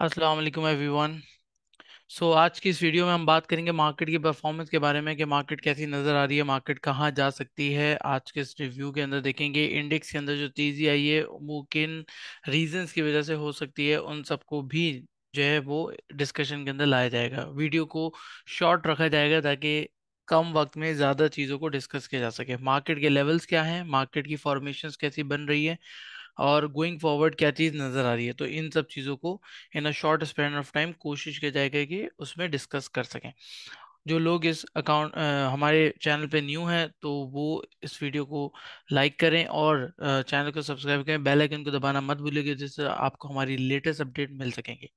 अस्सलाम वालेकुम everyone so आज की इस वीडियो में हम बात करेंगे मार्केट की परफॉर्मेंस के बारे में कि मार्केट कैसी नज़र आ रही है मार्केट कहाँ जा सकती है आज के इस रिव्यू के अंदर देखेंगे इंडेक्स के अंदर जो तेज़ी आई है वो किन रीजंस की वजह से हो सकती है उन सबको भी जो है वो डिस्कशन के अंदर लाया जाएगा वीडियो को शॉर्ट रखा जाएगा ताकि कम वक्त में ज़्यादा चीज़ों को डिस्कस किया जा सके मार्केट के लेवल्स क्या हैं मार्केट की फॉर्मेशन कैसी बन रही है और गोइंग फॉरवर्ड क्या चीज़ नज़र आ रही है तो इन सब चीज़ों को in a short span of time कोशिश किया जाएगा कि उसमें डिस्कस कर सकें जो लोग इस अकाउंट हमारे चैनल पे न्यू हैं तो वो इस वीडियो को लाइक करें और आ, चैनल को सब्सक्राइब करें बेल आइकन को दबाना मत भूलिएगा जिससे आपको हमारी लेटेस्ट अपडेट मिल सकेंगे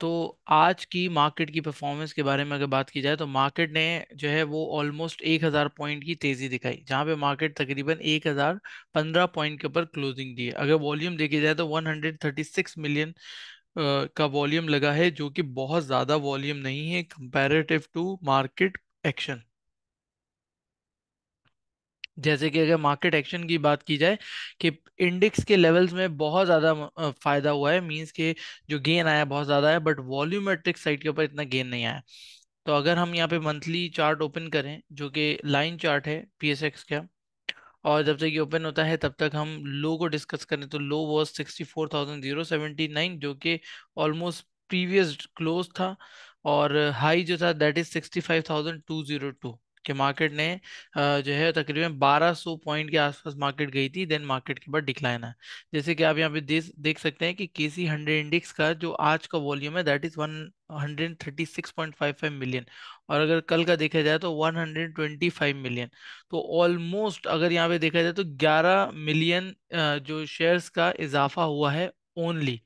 तो आज की मार्केट की परफॉर्मेंस के बारे में अगर बात की जाए तो मार्केट ने जो है वो ऑलमोस्ट एक हज़ार पॉइंट की तेज़ी दिखाई जहाँ पे मार्केट तकरीबन एक हज़ार पंद्रह पॉइंट के ऊपर क्लोजिंग दी है अगर वॉल्यूम देखी जाए तो one hundred thirty six million का वॉल्यूम लगा है जो कि बहुत ज़्यादा वॉल्यूम नहीं है कंपेरेटिव टू मार्केट एक्शन जैसे कि अगर मार्केट एक्शन की बात की जाए कि इंडेक्स के लेवल्स में बहुत ज़्यादा फायदा हुआ है मींस के जो गेन आया बहुत ज़्यादा है बट वॉल्यूमेट्रिक साइड के ऊपर इतना गेन नहीं आया तो अगर हम यहाँ पे मंथली चार्ट ओपन करें जो कि लाइन चार्ट है पी एस एक्स का और जब तक ये ओपन होता है तब तक हम लो को डिस्कस करें तो low was sixty four thousand zero seventy nine जो कि ऑलमोस्ट प्रीवियस क्लोज था और हाई जो था that is sixty five thousand two zero two कि मार्केट ने जो है तकरीबन 1200 पॉइंट के आसपास मार्केट गई थी देन मार्केट के बाद डिक्लाइन है जैसे कि आप यहाँ पे देख सकते हैं कि केसी हंड्रेड इंडेक्स का जो आज का वॉल्यूम है दैट इज वन 136.55 मिलियन और अगर कल का देखा जाए तो 125 मिलियन तो ऑलमोस्ट अगर यहाँ पे देखा जाए तो 11 मिलियन जो शेयर्स का इजाफा हुआ है ओनली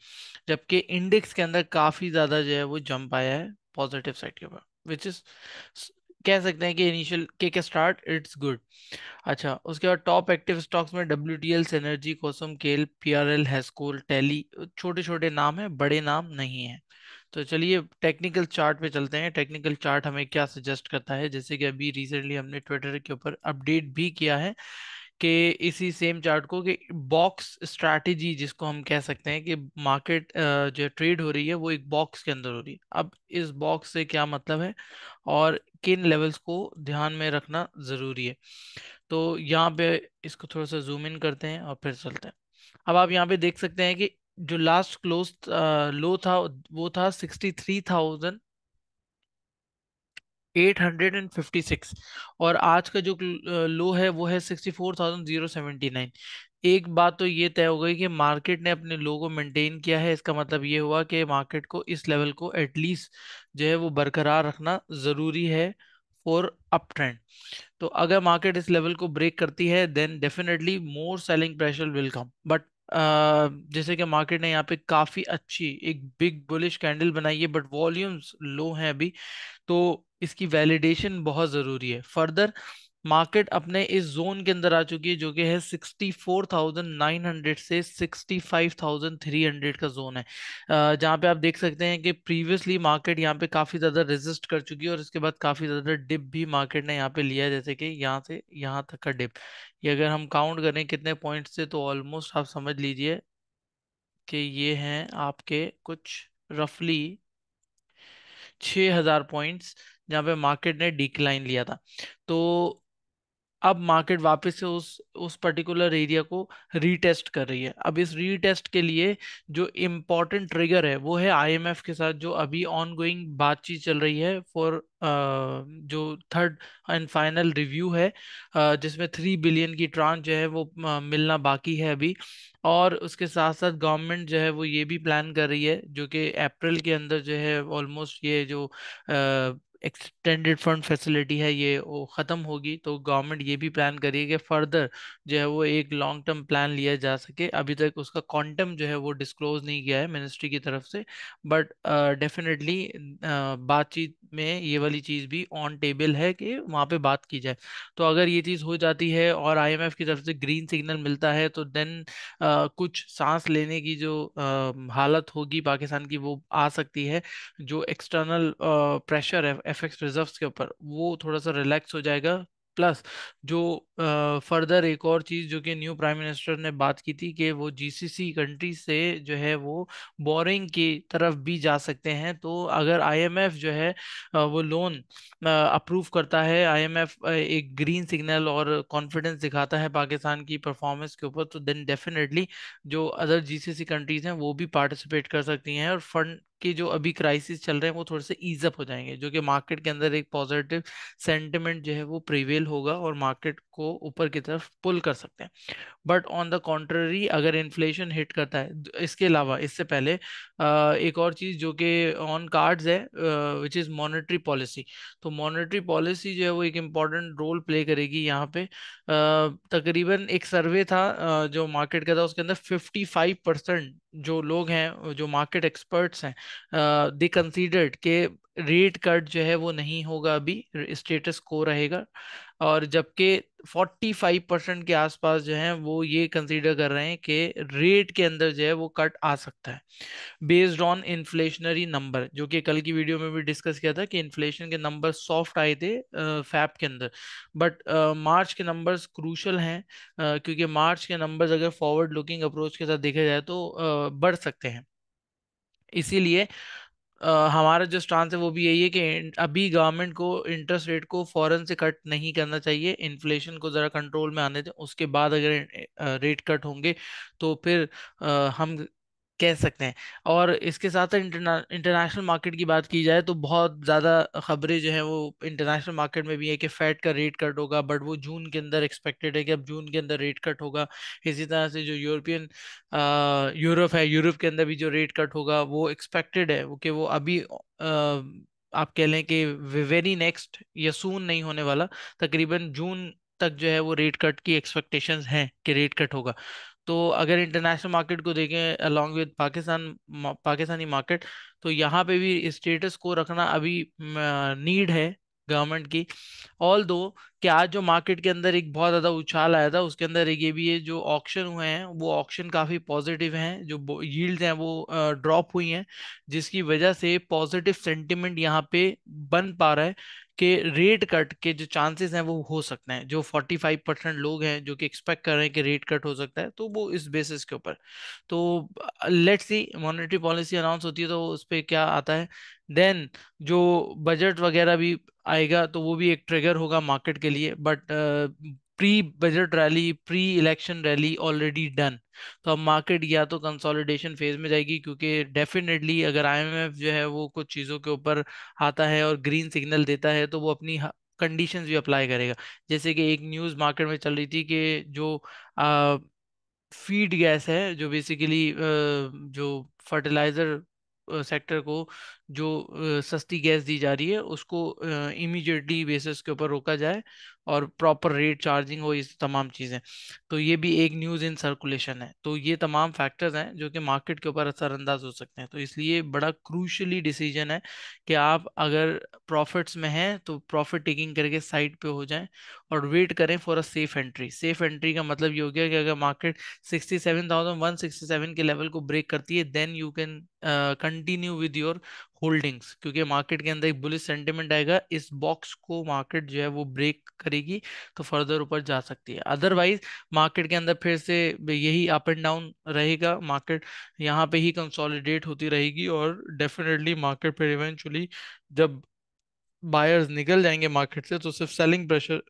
जबकि इंडेक्स के अंदर काफ़ी ज़्यादा जो है वो जंप आया है पॉजिटिव साइड के ऊपर विच इज़ कह सकते हैं कि इनिशियल के के स्टार्ट इट्स गुड अच्छा उसके बाद टॉप एक्टिव स्टॉक्स में डब्ल्यू टी एल एनर्जी कोसम KEL P R L Hascol टैली छोटे छोटे नाम हैं बड़े नाम नहीं हैं तो चलिए टेक्निकल चार्ट पे चलते हैं टेक्निकल चार्ट हमें क्या सजेस्ट करता है जैसे कि अभी रिसेंटली हमने ट्विटर के ऊपर अपडेट भी किया है कि इसी सेम चार्ट को कि बॉक्स स्ट्रैटेजी जिसको हम कह सकते हैं कि मार्केट जो ट्रेड हो रही है वो एक बॉक्स के अंदर हो रही है अब इस बॉक्स से क्या मतलब है और किन लेवल्स को ध्यान में रखना ज़रूरी है तो यहाँ पे इसको थोड़ा सा जूम इन करते हैं और फिर चलते हैं अब आप यहाँ पे देख सकते हैं कि जो लास्ट क्लोज लो था वो था सिक्सटी थ्री थाउजेंड 856 और आज का जो लो है वो है 64,079 एक बात तो ये तय हो गई कि मार्केट ने अपने लो को मेंटेन किया है इसका मतलब ये हुआ कि मार्केट को इस लेवल को एटलीस्ट जो है वो बरकरार रखना ज़रूरी है फॉर अप ट्रेंड तो अगर मार्केट इस लेवल को ब्रेक करती है then definitely more selling pressure will come but जैसे कि मार्केट ने यहाँ पे काफ़ी अच्छी एक बिग बुलिश कैंडल बनाई है बट वॉल्यूम्स लो हैं अभी तो इसकी वैलिडेशन बहुत ज़रूरी है फर्दर मार्केट अपने इस जोन के अंदर आ चुकी है जो कि है 64,900 से 65,300 का जोन है जहाँ पे आप देख सकते हैं कि प्रीवियसली मार्केट यहाँ पे काफ़ी ज़्यादा रेजिस्ट कर चुकी है और इसके बाद काफ़ी ज़्यादा डिप भी मार्केट ने यहाँ पे लिया है जैसे कि यहाँ से यहाँ तक का डिप ये अगर हम काउंट करें कितने पॉइंट से तो ऑलमोस्ट आप समझ लीजिए कि ये हैं आपके कुछ रफली छ हजार पॉइंट्स जहाँ पे मार्केट ने डिक्लाइन लिया था तो अब मार्केट वापस से उस उस पर्टिकुलर एरिया को रीटेस्ट कर रही है अब इस रीटेस्ट के लिए जो इम्पोर्टेंट ट्रिगर है वो है आईएमएफ के साथ जो अभी ऑनगोइंग बातचीत चल रही है फॉर जो थर्ड एंड फाइनल रिव्यू है जिसमें थ्री बिलियन की ट्रांस जो है वो मिलना बाकी है अभी और उसके साथ साथ गवर्नमेंट जो है वो ये भी प्लान कर रही है जो कि अप्रैल के अंदर जो है ऑलमोस्ट ये जो एक्सटेंडेड फंड फैसिलिटी है ये वो ख़त्म होगी तो गवर्नमेंट ये भी प्लान करिए कि फर्दर जो है वो एक लॉन्ग टर्म प्लान लिया जा सके अभी तक उसका क्वांटम जो है वो डिस्क्लोज नहीं किया है मिनिस्ट्री की तरफ से बट डेफिनेटली uh, uh, बातचीत में ये वाली चीज़ भी ऑन टेबल है कि वहाँ पे बात की जाए तो अगर ये चीज़ हो जाती है और आई की तरफ से ग्रीन सिग्नल मिलता है तो देन uh, कुछ सांस लेने की जो हालत होगी पाकिस्तान की वो आ सकती है जो एक्सटर्नल प्रेशर है एफ एक्स रिजर्व्स के ऊपर वो थोड़ा सा रिलैक्स हो जाएगा प्लस जो फर्दर एक और चीज़ जो कि न्यू प्राइम मिनिस्टर ने बात की थी कि वो जीसीसी कंट्री से जो है वो बोरिंग की तरफ भी जा सकते हैं तो अगर आईएमएफ जो है वो लोन अप्रूव करता है आईएमएफ एक ग्रीन सिग्नल और कॉन्फिडेंस दिखाता है पाकिस्तान की परफॉर्मेंस के ऊपर तो देन डेफिनेटली जो अदर जीसीसी कंट्रीज हैं वो भी पार्टिसिपेट कर सकती हैं और फंड के जो अभी क्राइसिस चल रहे हैं वो थोड़े से ईजअप हो जाएंगे जो कि मार्केट के अंदर एक पॉजिटिव सेंटिमेंट जो है वो प्रिवेल होगा और मार्केट को ऊपर की तरफ पुल कर सकते हैं बट ऑन द कॉन्ट्ररी अगर इन्फ्लेशन हिट करता है इसके अलावा इससे पहले एक और चीज़ जो कि ऑन कार्ड्स है विच इज़ मॉनेटरी पॉलिसी तो मॉनेटरी पॉलिसी जो है वो एक इम्पॉर्टेंट रोल प्ले करेगी यहाँ पे तकरीबन एक सर्वे था जो मार्केट का था उसके अंदर फिफ्टी फाइव परसेंट जो लोग हैं जो मार्केट एक्सपर्ट्स हैं दे कंसीडर्ड के रेट कट जो है वो नहीं होगा अभी स्टेटस को रहेगा और जबकि 45 परसेंट के आसपास जो है वो ये कंसीडर कर रहे हैं कि रेट के अंदर जो है वो कट आ सकता है बेस्ड ऑन इन्फ्लेशनरी नंबर जो कि कल की वीडियो में भी डिस्कस किया था कि इन्फ्लेशन के नंबर सॉफ्ट आए थे फैप के अंदर बट मार्च के नंबर्स क्रूशल हैं क्योंकि मार्च के नंबर्स अगर फॉरवर्ड लुकिंग अप्रोच के साथ देखा जाए तो बढ़ सकते हैं इसीलिए हमारा जो स्टांस है वो भी यही है कि अभी गवर्नमेंट को इंटरेस्ट रेट को फौरन से कट नहीं करना चाहिए इन्फ्लेशन को ज़रा कंट्रोल में आने दें उसके बाद अगर रेट कट होंगे तो फिर आ, हम कह सकते हैं और इसके साथ साथ इंटरना इंटरनेशनल मार्केट की बात की जाए तो बहुत ज़्यादा खबरें जो हैं वो इंटरनेशनल मार्केट में भी है कि फैट का रेट कट होगा बट वो जून के अंदर एक्सपेक्टेड है कि अब जून के अंदर रेट कट होगा इसी तरह से जो यूरोपियन यूरोप है यूरोप के अंदर भी जो रेट कट होगा वो एक्सपेक्टेड है कि वो अभी आ, आप कह लें कि वेरी नेक्स्ट या सून नहीं होने वाला तकरीबन जून तक जो है वो रेट कट की एक्सपेक्टेशंस हैं कि रेट कट होगा तो अगर इंटरनेशनल मार्केट को देखें along with Pakistan Pakistani market तो यहाँ पे भी स्टेटस को रखना अभी नीड है गवर्नमेंट की ऑल दो कि आज जो मार्केट के अंदर एक बहुत ज़्यादा उछाल आया था उसके अंदर ये भी है जो ऑक्शन हुए हैं वो ऑक्शन काफ़ी पॉजिटिव हैं जो यील्ड हैं वो ड्रॉप हुई हैं जिसकी वजह से पॉजिटिव सेंटिमेंट यहाँ पे बन पा रहा है के रेट कट के जो चांसेस हैं वो हो सकते हैं जो 45 परसेंट लोग हैं जो कि एक्सपेक्ट कर रहे हैं कि रेट कट हो सकता है तो वो इस बेसिस के ऊपर तो let's see monetary policy announce होती है तो उस पर क्या आता है देन जो बजट वगैरह भी आएगा तो वो भी एक ट्रिगर होगा मार्केट के लिए but pre budget rally pre election rally already done तो अब मार्केट या तो कंसोलिडेशन फेज में जाएगी क्योंकि डेफिनेटली अगर आईएमएफ जो है वो कुछ चीज़ों के ऊपर आता है और ग्रीन सिग्नल देता है तो वो अपनी कंडीशंस भी अप्लाई करेगा जैसे कि एक न्यूज़ मार्केट में चल रही थी कि जो आ, फीड गैस है जो बेसिकली जो फर्टिलाइज़र सेक्टर को जो सस्ती गैस दी जा रही है उसको इमीडिएटली बेसिस के ऊपर रोका जाए और प्रॉपर रेट चार्जिंग हो इस तमाम चीज़ें तो ये भी एक न्यूज़ इन सर्कुलेशन है तो ये तमाम फैक्टर्स हैं जो कि मार्केट के ऊपर असरअंदाज हो सकते हैं तो इसलिए बड़ा क्रूशली डिसीजन है कि आप अगर प्रॉफिट्स में हैं तो प्रॉफिट टेकिंग करके साइड पे हो जाए और वेट करें for a safe entry safe entry का मतलब ये हो गया कि अगर market sixty seven thousand one sixty seven के लेवल को ब्रेक करती है then you can continue with your holdings क्योंकि मार्केट के अंदर एक बुलिश सेंटिमेंट आएगा इस बॉक्स को मार्केट जो है वो ब्रेक करेगी तो फर्दर ऊपर जा सकती है अदरवाइज मार्केट के अंदर फिर से यही अप एंड डाउन रहेगा मार्केट यहाँ पे ही कंसोलिडेट होती रहेगी और डेफिनेटली मार्केट पर इवेंचुअली जब बायर्स निकल जाएंगे मार्केट से तो सिर्फ सेलिंग प्रेशर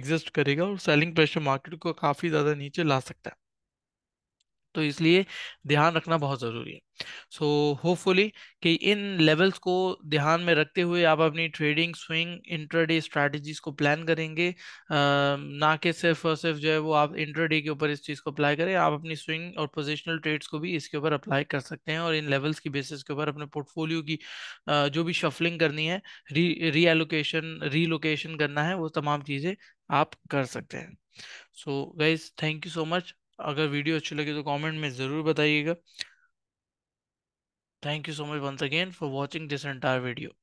एग्जिस्ट करेगा और सेलिंग प्रेशर मार्केट को काफ़ी ज़्यादा नीचे ला सकता है तो इसलिए ध्यान रखना बहुत ज़रूरी है सो so, होपफुली कि इन लेवल्स को ध्यान में रखते हुए आप अपनी ट्रेडिंग स्विंग डे स्ट्रैटेजीज को प्लान करेंगे आ, ना कि सिर्फ और सिर्फ जो है वो आप डे के ऊपर इस चीज़ को अप्लाई करें आप अपनी स्विंग और पोजिशनल ट्रेड्स को भी इसके ऊपर अप्लाई कर सकते हैं और इन लेवल्स की बेसिस के ऊपर अपने पोर्टफोलियो की आ, जो भी शफलिंग करनी है री रीएलोकेशन रीलोकेशन करना है वो तमाम चीज़ें आप कर सकते हैं so guys thank you so much अगर वीडियो अच्छी लगी तो कमेंट में ज़रूर बताइएगा thank you so much once again for watching this entire video